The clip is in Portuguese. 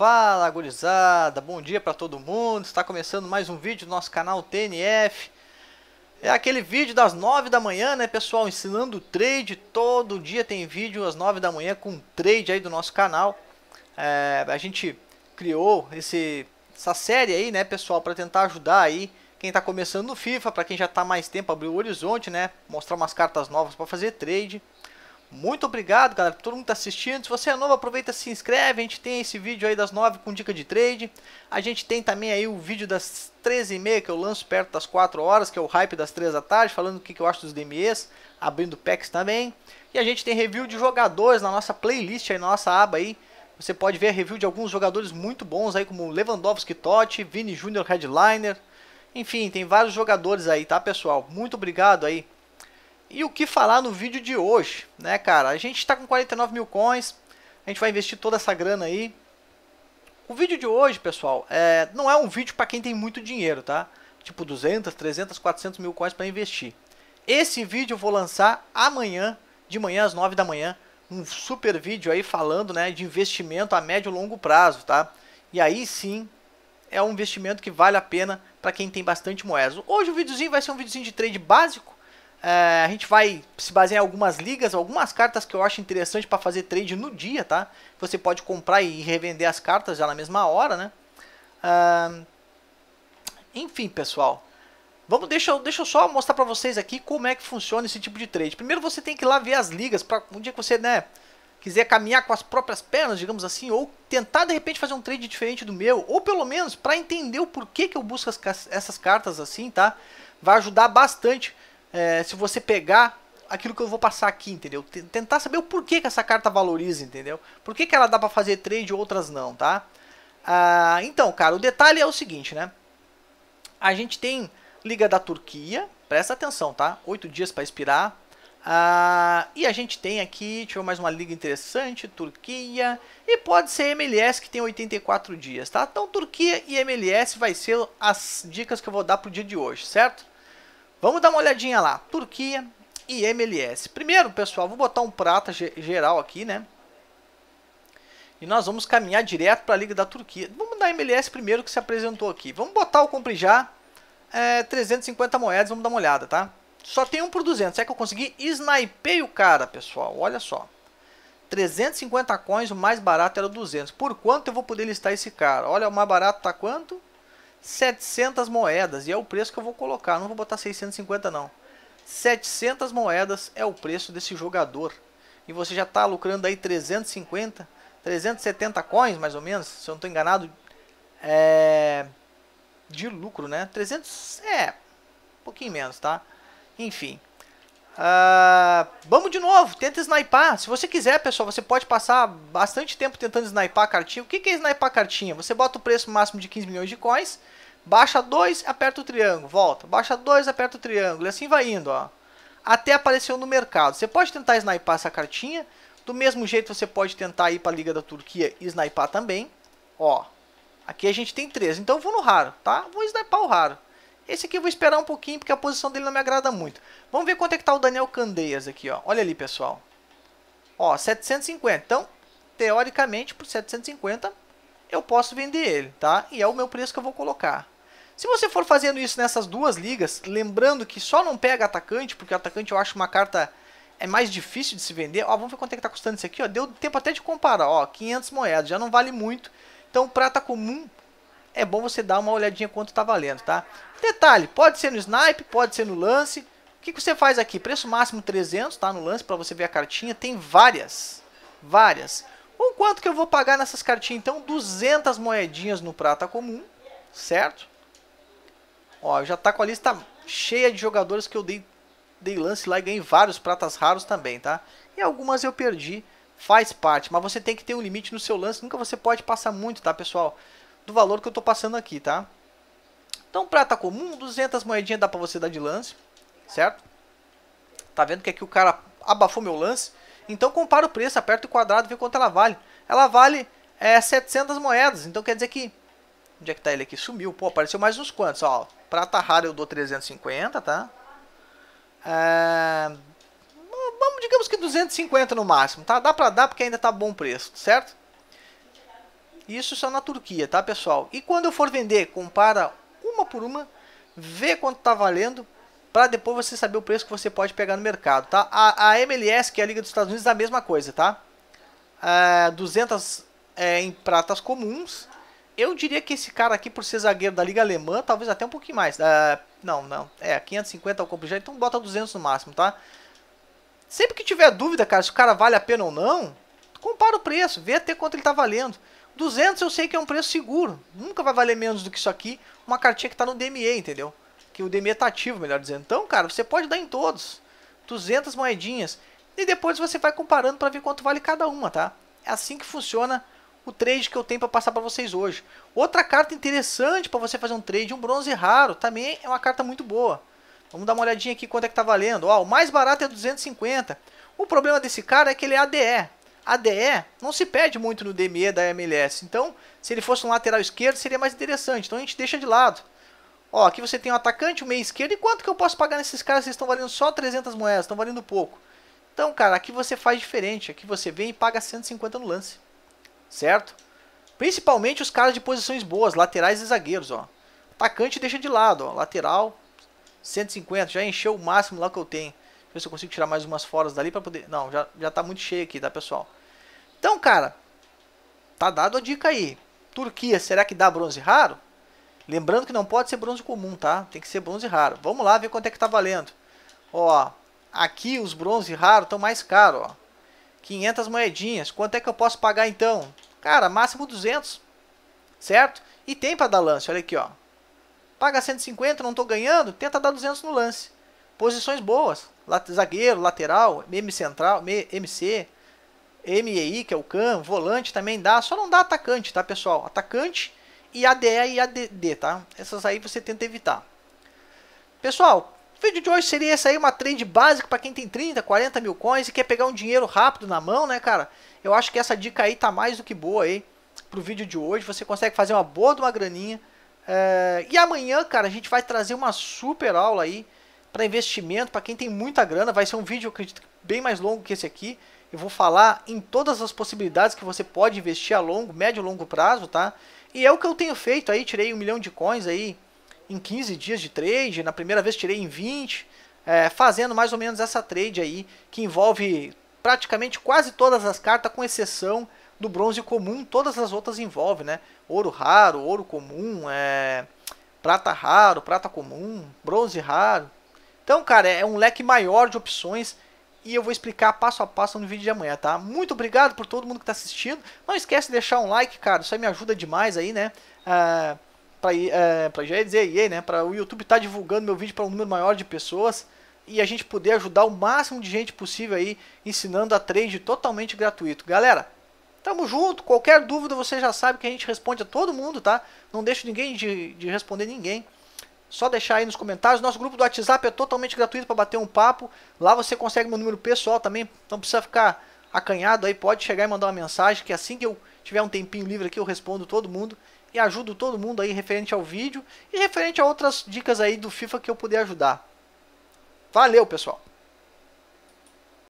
Fala gurizada, bom dia para todo mundo, está começando mais um vídeo do nosso canal TNF É aquele vídeo das 9 da manhã né pessoal, ensinando trade, todo dia tem vídeo às 9 da manhã com trade aí do nosso canal é, A gente criou esse, essa série aí né pessoal, para tentar ajudar aí quem está começando no FIFA, para quem já está mais tempo abrir o horizonte né Mostrar umas cartas novas para fazer trade muito obrigado, galera, por todo mundo que tá assistindo. Se você é novo, aproveita, se inscreve. A gente tem esse vídeo aí das 9 com dica de trade. A gente tem também aí o vídeo das 13 e meia que eu lanço perto das 4 horas, que é o hype das 3 da tarde, falando o que, eu acho dos DMEs, abrindo packs também. E a gente tem review de jogadores na nossa playlist aí, na nossa aba aí. Você pode ver a review de alguns jogadores muito bons aí, como Lewandowski Totti, Vini Jr. Headliner. Enfim, tem vários jogadores aí, tá, pessoal? Muito obrigado aí e o que falar no vídeo de hoje, né, cara? A gente está com 49 mil coins, a gente vai investir toda essa grana aí. O vídeo de hoje, pessoal, é, não é um vídeo para quem tem muito dinheiro, tá? Tipo 200, 300, 400 mil coins para investir. Esse vídeo eu vou lançar amanhã, de manhã às 9 da manhã, um super vídeo aí falando né, de investimento a médio e longo prazo, tá? E aí sim é um investimento que vale a pena para quem tem bastante moedas. Hoje o videozinho vai ser um videozinho de trade básico, é, a gente vai se basear em algumas ligas, algumas cartas que eu acho interessante para fazer trade no dia, tá? Você pode comprar e revender as cartas já na mesma hora, né? enfim, pessoal. Vamos, deixa, eu, deixa eu só mostrar para vocês aqui como é que funciona esse tipo de trade. Primeiro você tem que ir lá ver as ligas, para um dia que você, né, quiser caminhar com as próprias pernas, digamos assim, ou tentar de repente fazer um trade diferente do meu, ou pelo menos para entender o porquê que eu busco as, essas cartas assim, tá? Vai ajudar bastante é, se você pegar aquilo que eu vou passar aqui, entendeu? Tentar saber o porquê que essa carta valoriza, entendeu? Por que, que ela dá para fazer trade e outras não, tá? Ah, então, cara, o detalhe é o seguinte, né? A gente tem Liga da Turquia, presta atenção, tá? Oito dias para expirar. Ah, e a gente tem aqui, deixa eu ver mais uma liga interessante, Turquia. E pode ser MLS que tem 84 dias, tá? Então Turquia e MLS vai ser as dicas que eu vou dar pro dia de hoje, certo? Vamos dar uma olhadinha lá. Turquia e MLS. Primeiro, pessoal, vou botar um prata geral aqui, né? E nós vamos caminhar direto para a Liga da Turquia. Vamos dar MLS primeiro que se apresentou aqui. Vamos botar o compre já. É, 350 moedas, vamos dar uma olhada, tá? Só tem um por 200. Será é que eu consegui? Snipei o cara, pessoal. Olha só. 350 coins, o mais barato era 200. Por quanto eu vou poder listar esse cara? Olha, o mais barato tá quanto? 700 moedas e é o preço que eu vou colocar, não vou botar 650 não. 700 moedas é o preço desse jogador. E você já está lucrando aí 350, 370 coins mais ou menos, se eu não estou enganado, é... de lucro, né? 300, é, um pouquinho menos, tá? Enfim, Uh, vamos de novo, tenta snipar. Se você quiser, pessoal, você pode passar bastante tempo tentando snipar a cartinha. O que, é snipar a cartinha? Você bota o preço máximo de 15 milhões de coins, baixa 2, aperta o triângulo, volta, baixa 2, aperta o triângulo, e assim vai indo, ó. Até apareceu no mercado. Você pode tentar snipar essa cartinha. Do mesmo jeito, você pode tentar ir para a Liga da Turquia e snipar também. Ó, aqui a gente tem 3. Então eu vou no raro, tá? Vou snipar o raro. Esse aqui eu vou esperar um pouquinho, porque a posição dele não me agrada muito. Vamos ver quanto é que está o Daniel Candeias aqui, ó. Olha ali, pessoal. Ó, 750. Então, teoricamente, por 750, eu posso vender ele, tá? E é o meu preço que eu vou colocar. Se você for fazendo isso nessas duas ligas, lembrando que só não pega atacante, porque atacante eu acho uma carta é mais difícil de se vender. Ó, vamos ver quanto é que tá custando isso aqui, ó. Deu tempo até de comparar, ó, 500 moedas, já não vale muito. Então, prata comum é bom você dar uma olhadinha quanto está valendo, tá? Detalhe, pode ser no snipe, pode ser no lance. O que, que você faz aqui? Preço máximo 300, tá? No lance, para você ver a cartinha. Tem várias, várias. Um quanto que eu vou pagar nessas cartinhas? Então, 200 moedinhas no prata comum, certo? Ó, já tá com a lista cheia de jogadores que eu dei, dei lance lá e ganhei vários pratas raros também, tá? E algumas eu perdi, faz parte. Mas você tem que ter um limite no seu lance, nunca você pode passar muito, tá, pessoal? do valor que eu estou passando aqui, tá? Então, prata comum, 200 moedinhas dá para você dar de lance, certo? Tá vendo que aqui o cara abafou meu lance? Então, compara o preço, aperta o quadrado vê quanto ela vale. Ela vale é, 700 moedas, então quer dizer que... Onde é que tá ele aqui? Sumiu, pô, apareceu mais uns quantos, ó. Prata rara eu dou 350, tá? É... Vamos, digamos que 250 no máximo, tá? Dá pra dar porque ainda tá bom o preço, certo? Isso só na Turquia, tá pessoal? E quando eu for vender, compara uma por uma, vê quanto tá valendo, para depois você saber o preço que você pode pegar no mercado, tá? A, a MLS, que é a Liga dos Estados Unidos, é a mesma coisa, tá? É, 200 é, em pratas comuns. Eu diria que esse cara aqui, por ser zagueiro da Liga Alemã, talvez até um pouquinho mais. É, não, não. É, 550 eu compro já, então bota 200 no máximo, tá? Sempre que tiver dúvida, cara, se o cara vale a pena ou não, compara o preço, vê até quanto ele tá valendo. 200 eu sei que é um preço seguro. Nunca vai valer menos do que isso aqui. Uma cartinha que está no DME, entendeu? Que o DME está ativo, melhor dizendo. Então, cara, você pode dar em todos. 200 moedinhas. E depois você vai comparando para ver quanto vale cada uma, tá? É assim que funciona o trade que eu tenho para passar para vocês hoje. Outra carta interessante para você fazer um trade, um bronze raro, também é uma carta muito boa. Vamos dar uma olhadinha aqui quanto é que tá valendo. Ó, o mais barato é 250. O problema desse cara é que ele é ADE. A não se perde muito no DME da MLS. Então, se ele fosse um lateral esquerdo, seria mais interessante. Então a gente deixa de lado. Ó, aqui você tem um atacante, um meio esquerdo. E quanto que eu posso pagar nesses caras? Eles estão valendo só 300 moedas, estão valendo pouco. Então, cara, aqui você faz diferente. Aqui você vem e paga 150 no lance. Certo? Principalmente os caras de posições boas, laterais e zagueiros, ó. Atacante deixa de lado, ó. Lateral, 150. Já encheu o máximo lá que eu tenho. Deixa eu ver se eu consigo tirar mais umas foras dali para poder... Não, já, já tá muito cheio aqui, tá, pessoal? Então, cara, tá dado a dica aí. Turquia, será que dá bronze raro? Lembrando que não pode ser bronze comum, tá? Tem que ser bronze raro. Vamos lá ver quanto é que tá valendo. Ó, aqui os bronze raros estão mais caros, ó. 500 moedinhas. Quanto é que eu posso pagar então? Cara, máximo 200. Certo? E tem para dar lance, olha aqui, ó. Paga 150, não tô ganhando, tenta dar 200 no lance. Posições boas, zagueiro, lateral, M central, MC, MEI, que é o CAM, volante também dá, só não dá atacante, tá, pessoal? Atacante e ADE e ADD, tá? Essas aí você tenta evitar. Pessoal, o vídeo de hoje seria essa aí, uma trade básica para quem tem 30, 40 mil coins e quer pegar um dinheiro rápido na mão, né, cara? Eu acho que essa dica aí tá mais do que boa aí pro vídeo de hoje. Você consegue fazer uma boa de uma graninha. É... E amanhã, cara, a gente vai trazer uma super aula aí para investimento, para quem tem muita grana. Vai ser um vídeo, acredito, bem mais longo que esse aqui. Eu vou falar em todas as possibilidades que você pode investir a longo, médio e longo prazo, tá? E é o que eu tenho feito aí, tirei um milhão de coins aí em 15 dias de trade, na primeira vez tirei em 20, é, fazendo mais ou menos essa trade aí, que envolve praticamente quase todas as cartas, com exceção do bronze comum, todas as outras envolve, né? Ouro raro, ouro comum, é, prata raro, prata comum, bronze raro. Então, cara, é um leque maior de opções e eu vou explicar passo a passo no vídeo de amanhã, tá? Muito obrigado por todo mundo que está assistindo. Não esquece de deixar um like, cara, isso aí me ajuda demais aí, né? Ah, para é, ah, pra, já dizer né? Para o YouTube estar tá divulgando meu vídeo para um número maior de pessoas e a gente poder ajudar o máximo de gente possível aí ensinando a trade totalmente gratuito. Galera, tamo junto. Qualquer dúvida você já sabe que a gente responde a todo mundo, tá? Não deixa ninguém de, de responder ninguém. Só deixar aí nos comentários. Nosso grupo do WhatsApp é totalmente gratuito para bater um papo. Lá você consegue meu número pessoal também. Então precisa ficar acanhado aí. Pode chegar e mandar uma mensagem. Que assim que eu tiver um tempinho livre aqui, eu respondo todo mundo. E ajudo todo mundo aí referente ao vídeo. E referente a outras dicas aí do FIFA que eu puder ajudar. Valeu, pessoal!